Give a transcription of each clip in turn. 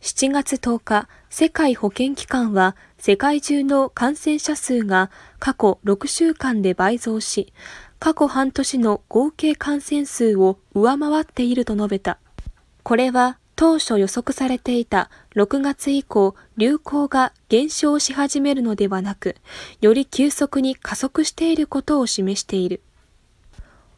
7月10日、世界保健機関は世界中の感染者数が過去6週間で倍増し、過去半年の合計感染数を上回っていると述べた。これは当初予測されていた6月以降流行が減少し始めるのではなく、より急速に加速していることを示している。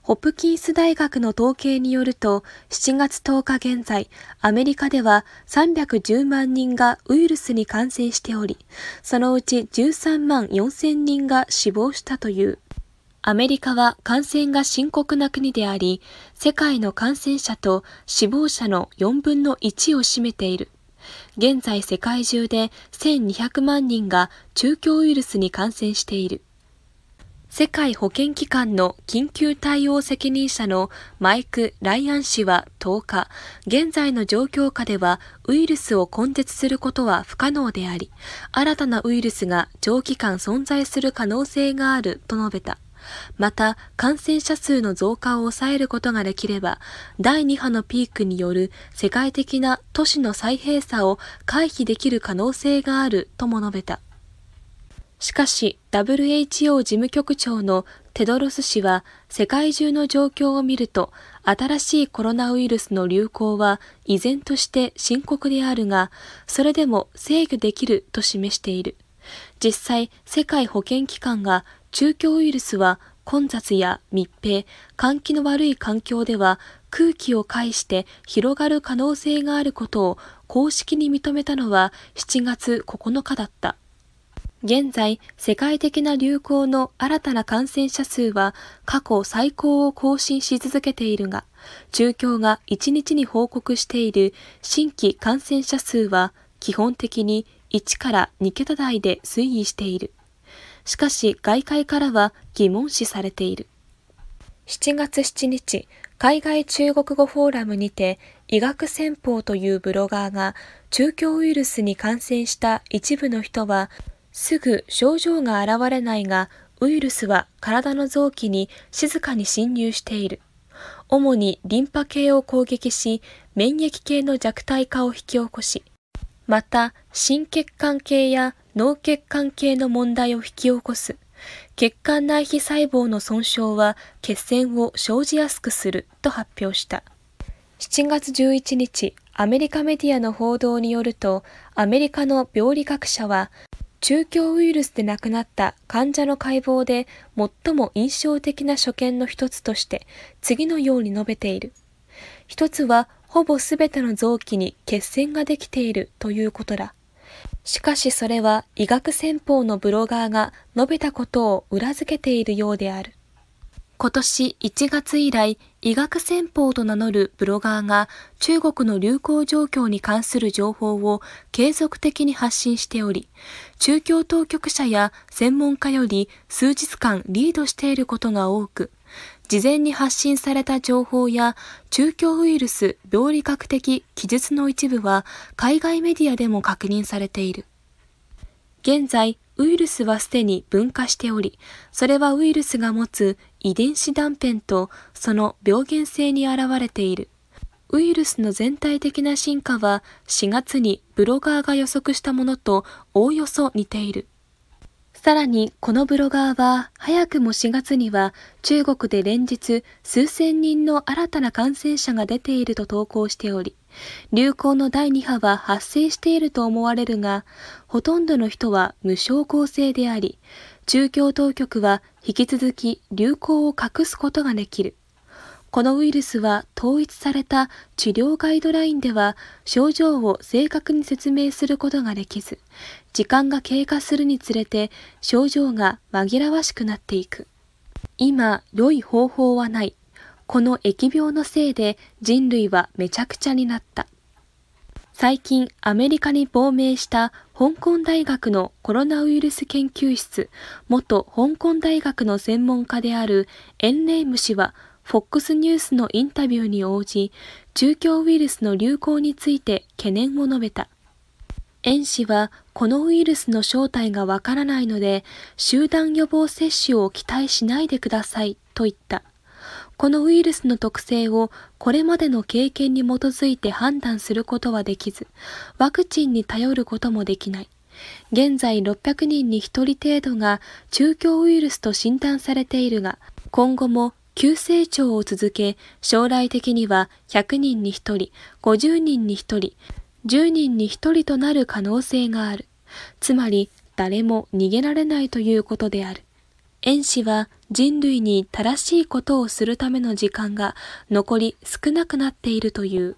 ホプキンス大学の統計によると、7月10日現在、アメリカでは310万人がウイルスに感染しており、そのうち13万4000人が死亡したという。アメリカは感染が深刻な国であり、世界の感染者と死亡者の4分の1を占めている。現在世界中で1200万人が中共ウイルスに感染している。世界保健機関の緊急対応責任者のマイク・ライアン氏は10日、現在の状況下ではウイルスを根絶することは不可能であり、新たなウイルスが長期間存在する可能性があると述べた。また、感染者数の増加を抑えることができれば、第2波のピークによる世界的な都市の再閉鎖を回避できる可能性があるとも述べた。しかし WHO 事務局長のテドロス氏は世界中の状況を見ると新しいコロナウイルスの流行は依然として深刻であるがそれでも制御できると示している実際世界保健機関が中共ウイルスは混雑や密閉換気の悪い環境では空気を介して広がる可能性があることを公式に認めたのは7月9日だった現在、世界的な流行の新たな感染者数は過去最高を更新し続けているが、中共が1日に報告している新規感染者数は基本的に1から2桁台で推移している。しかし外界からは疑問視されている。7月7日、海外中国語フォーラムにて医学戦法というブロガーが中共ウイルスに感染した一部の人はすぐ症状が現れないが、ウイルスは体の臓器に静かに侵入している。主にリンパ系を攻撃し、免疫系の弱体化を引き起こし、また、心血管系や脳血管系の問題を引き起こす。血管内皮細胞の損傷は血栓を生じやすくすると発表した。7月11日、アメリカメディアの報道によると、アメリカの病理学者は、中共ウイルスで亡くなった患者の解剖で最も印象的な所見の一つとして次のように述べている。一つはほぼ全ての臓器に血栓ができているということだ。しかしそれは医学戦法のブロガーが述べたことを裏付けているようである。今年1月以来、医学戦法と名乗るブロガーが中国の流行状況に関する情報を継続的に発信しており、中共当局者や専門家より数日間リードしていることが多く、事前に発信された情報や中共ウイルス病理学的記述の一部は海外メディアでも確認されている。現在、ウイルスはすでに分化しており、それはウイルスが持つ遺伝子断片とその病原性に現れている。ウイルスの全体的な進化は4月にブロガーが予測したものとおおよそ似ている。さらにこのブロガーは早くも4月には中国で連日数千人の新たな感染者が出ていると投稿しており、流行の第2波は発生していると思われるが、ほとんどの人は無症候性であり、中共当局は引き続き流行を隠すことができる。このウイルスは統一された治療ガイドラインでは症状を正確に説明することができず、時間が経過するにつれて症状が紛らわしくなっていく。今、良い方法はない。この疫病のせいで人類はめちゃくちゃになった。最近アメリカに亡命した香港大学のコロナウイルス研究室元香港大学の専門家であるエンレイム氏は FOX ニュースのインタビューに応じ、中共ウイルスの流行について懸念を述べた。園氏はこのウイルスの正体がわからないので、集団予防接種を期待しないでくださいと言った。このウイルスの特性をこれまでの経験に基づいて判断することはできず、ワクチンに頼ることもできない。現在600人に1人程度が中共ウイルスと診断されているが、今後も急成長を続け、将来的には100人に1人、50人に1人、10人に1人となる可能性がある。つまり、誰も逃げられないということである。円子は人類に正しいことをするための時間が残り少なくなっているという。